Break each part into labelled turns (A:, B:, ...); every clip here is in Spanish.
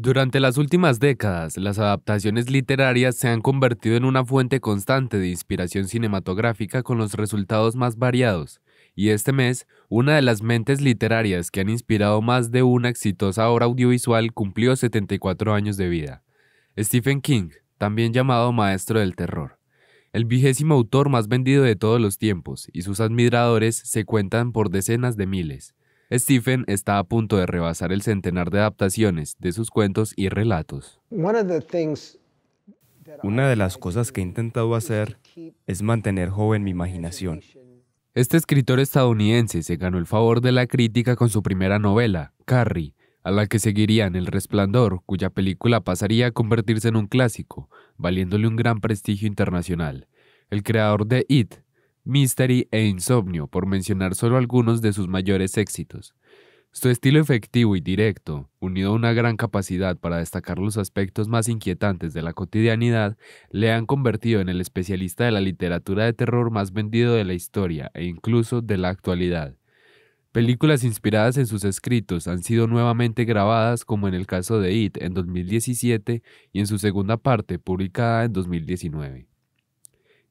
A: Durante las últimas décadas, las adaptaciones literarias se han convertido en una fuente constante de inspiración cinematográfica con los resultados más variados, y este mes, una de las mentes literarias que han inspirado más de una exitosa obra audiovisual cumplió 74 años de vida. Stephen King, también llamado Maestro del Terror, el vigésimo autor más vendido de todos los tiempos, y sus admiradores se cuentan por decenas de miles. Stephen está a punto de rebasar el centenar de adaptaciones de sus cuentos y relatos. Una de las cosas que he intentado hacer es mantener joven mi imaginación. Este escritor estadounidense se ganó el favor de la crítica con su primera novela, Carrie, a la que seguirían El Resplandor, cuya película pasaría a convertirse en un clásico, valiéndole un gran prestigio internacional. El creador de It Mystery e Insomnio, por mencionar solo algunos de sus mayores éxitos. Su estilo efectivo y directo, unido a una gran capacidad para destacar los aspectos más inquietantes de la cotidianidad, le han convertido en el especialista de la literatura de terror más vendido de la historia e incluso de la actualidad. Películas inspiradas en sus escritos han sido nuevamente grabadas como en el caso de It en 2017 y en su segunda parte publicada en 2019.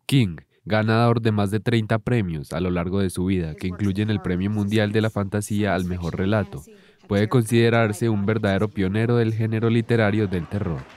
A: King ganador de más de 30 premios a lo largo de su vida, que incluyen el Premio Mundial de la Fantasía al Mejor Relato, puede considerarse un verdadero pionero del género literario del terror.